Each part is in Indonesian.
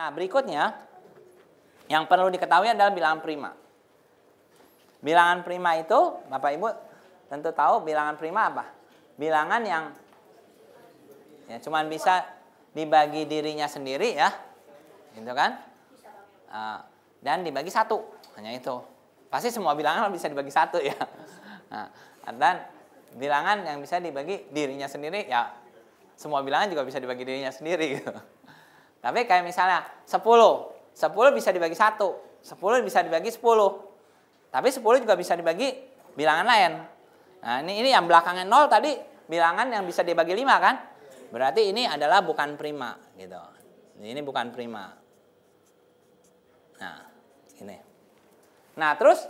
Nah, berikutnya yang perlu diketahui adalah bilangan prima. Bilangan prima itu, Bapak Ibu tentu tahu bilangan prima apa? Bilangan yang ya cuman bisa dibagi dirinya sendiri ya, gitu kan? Ah, dan dibagi satu, hanya itu. Pasti semua bilangan bisa dibagi satu ya. Nah, dan bilangan yang bisa dibagi dirinya sendiri ya semua bilangan juga bisa dibagi dirinya sendiri gitu. Tapi kayak misalnya 10, 10 bisa dibagi 1, 10 bisa dibagi 10. Tapi 10 juga bisa dibagi bilangan lain. Nah, ini ini yang belakangnya 0 tadi bilangan yang bisa dibagi 5 kan? Berarti ini adalah bukan prima gitu. Ini bukan prima. Nah, ini. Nah, terus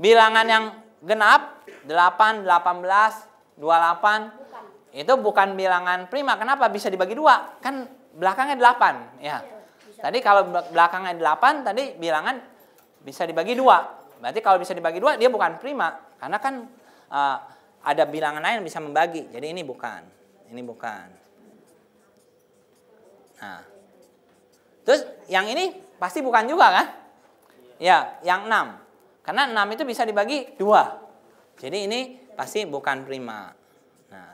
bilangan yang genap 8, 18, 28 bukan. itu bukan bilangan prima. Kenapa bisa dibagi 2? Kan belakangnya 8 ya. Iya, tadi kalau belakangnya 8 tadi bilangan bisa dibagi dua. Berarti kalau bisa dibagi dua dia bukan prima karena kan uh, ada bilangan lain yang bisa membagi. Jadi ini bukan. Ini bukan. Nah. Terus yang ini pasti bukan juga kan? Ya, yang 6. Karena 6 itu bisa dibagi dua. Jadi ini pasti bukan prima. Nah,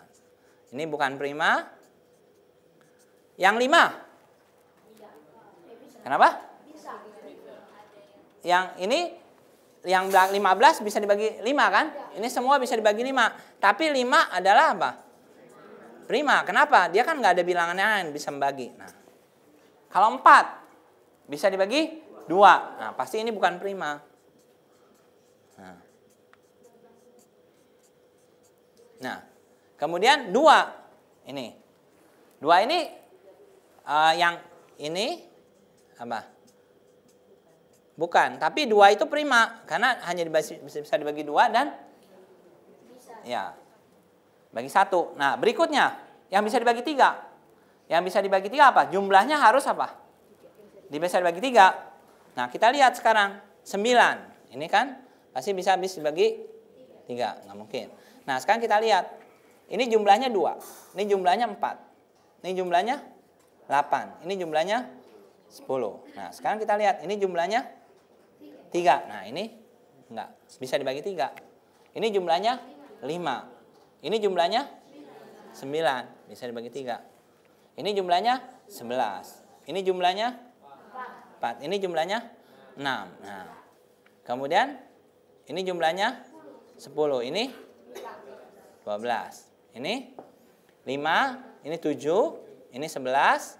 ini bukan prima. Yang lima. Kenapa? Yang ini yang 15 bisa dibagi lima kan? Ini semua bisa dibagi lima, Tapi lima adalah apa? Prima. Kenapa? Dia kan nggak ada bilangannya yang bisa membagi. Nah. Kalau empat bisa dibagi dua, Nah, pasti ini bukan prima. Nah. nah kemudian dua ini. dua ini uh, yang ini apa? Bukan, tapi dua itu prima karena hanya dibagi, bisa dibagi dua dan bisa. ya bagi satu. Nah berikutnya yang bisa dibagi tiga, yang bisa dibagi tiga apa? Jumlahnya harus apa? Bisa dibagi tiga. Nah kita lihat sekarang sembilan. Ini kan pasti bisa habis dibagi tiga, nggak mungkin. Nah sekarang kita lihat, ini jumlahnya dua, ini jumlahnya empat, ini jumlahnya 8. Ini jumlahnya 10. Nah, sekarang kita lihat ini jumlahnya 3. Nah, ini enggak bisa dibagi 3. Ini jumlahnya 5. Ini jumlahnya 9, bisa dibagi 3. Ini jumlahnya 11. Ini jumlahnya 4. Ini jumlahnya 6. Nah, kemudian ini jumlahnya 10. Ini 12. Ini 5, ini 7, ini 11,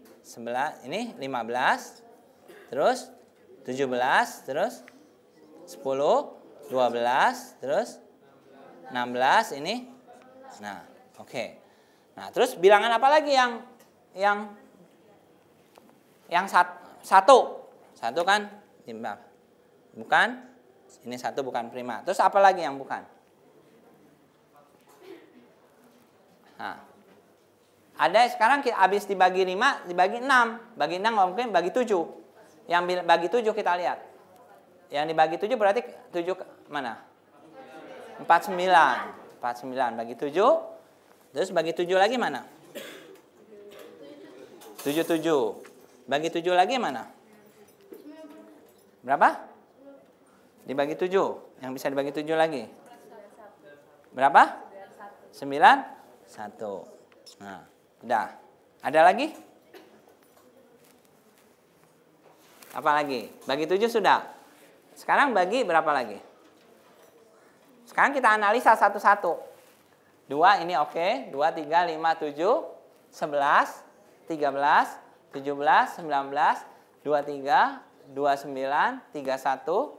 11 ini lima belas terus tujuh belas terus sepuluh dua belas terus enam belas ini nah oke okay. nah terus bilangan apa lagi yang yang yang sat, satu satu kan timbang bukan ini satu bukan prima terus apa lagi yang bukan nah ada sekarang kita habis dibagi 5, dibagi 6. Bagi 6 mungkin bagi 7. Yang bagi 7 kita lihat. Yang dibagi 7 berarti 7 mana? 49. 49 bagi 7. Terus bagi 7 lagi mana? 77. Bagi 7 lagi mana? Berapa? Dibagi 7. Yang bisa dibagi 7 lagi? Berapa? 9 1. Nah. Udah. Ada lagi? Apa lagi? Bagi tujuh sudah. Sekarang bagi berapa lagi? Sekarang kita analisa satu-satu. Dua ini oke. Dua, tiga, lima, tujuh, sebelas, tiga belas, tujuh belas, sembilan belas, dua tiga, dua sembilan, tiga satu,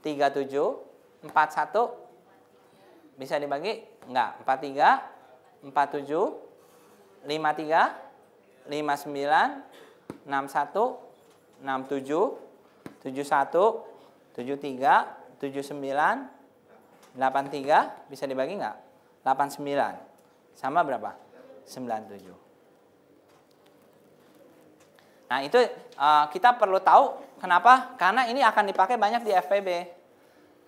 tiga tujuh, empat satu. Bisa dibagi? Enggak. Empat tiga, empat tujuh, 53, 59, 61, 67, 71, 73, 79, 83 bisa dibagi enggak? 89 sama berapa? 97. Nah itu uh, kita perlu tahu kenapa? Karena ini akan dipakai banyak di FPB.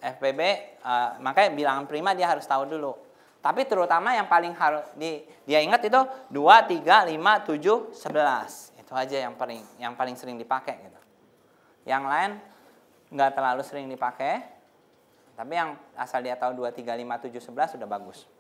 FPB uh, eh, makanya bilangan prima dia harus tahu dulu. Tapi terutama yang paling harus di, dia ingat itu 2, 3, 5, 7, 11. Itu aja yang paling yang paling sering dipakai gitu. Yang lain nggak terlalu sering dipakai. Tapi yang asal dia tahu 2, 3, 5, 7, 11 sudah bagus.